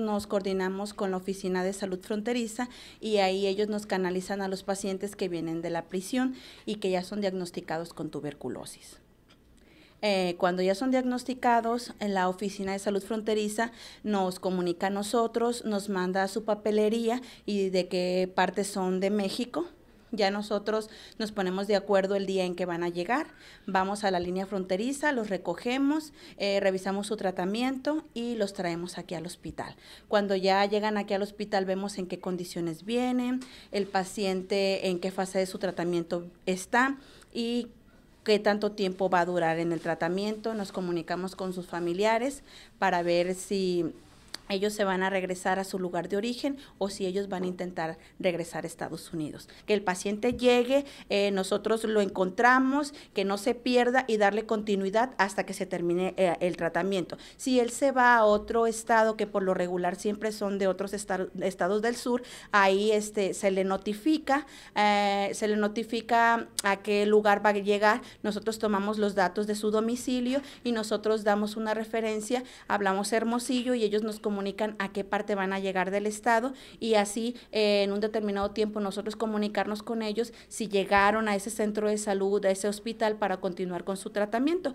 Nos coordinamos con la Oficina de Salud Fronteriza y ahí ellos nos canalizan a los pacientes que vienen de la prisión y que ya son diagnosticados con tuberculosis. Eh, cuando ya son diagnosticados, en la Oficina de Salud Fronteriza nos comunica a nosotros, nos manda su papelería y de qué parte son de México. Ya nosotros nos ponemos de acuerdo el día en que van a llegar. Vamos a la línea fronteriza, los recogemos, eh, revisamos su tratamiento y los traemos aquí al hospital. Cuando ya llegan aquí al hospital vemos en qué condiciones vienen, el paciente en qué fase de su tratamiento está y qué tanto tiempo va a durar en el tratamiento. Nos comunicamos con sus familiares para ver si ellos se van a regresar a su lugar de origen o si ellos van a intentar regresar a Estados Unidos. Que el paciente llegue, eh, nosotros lo encontramos, que no se pierda y darle continuidad hasta que se termine eh, el tratamiento. Si él se va a otro estado, que por lo regular siempre son de otros estados del sur, ahí este, se le notifica, eh, se le notifica a qué lugar va a llegar, nosotros tomamos los datos de su domicilio y nosotros damos una referencia, hablamos Hermosillo y ellos nos comunican comunican a qué parte van a llegar del estado y así eh, en un determinado tiempo nosotros comunicarnos con ellos si llegaron a ese centro de salud, a ese hospital para continuar con su tratamiento.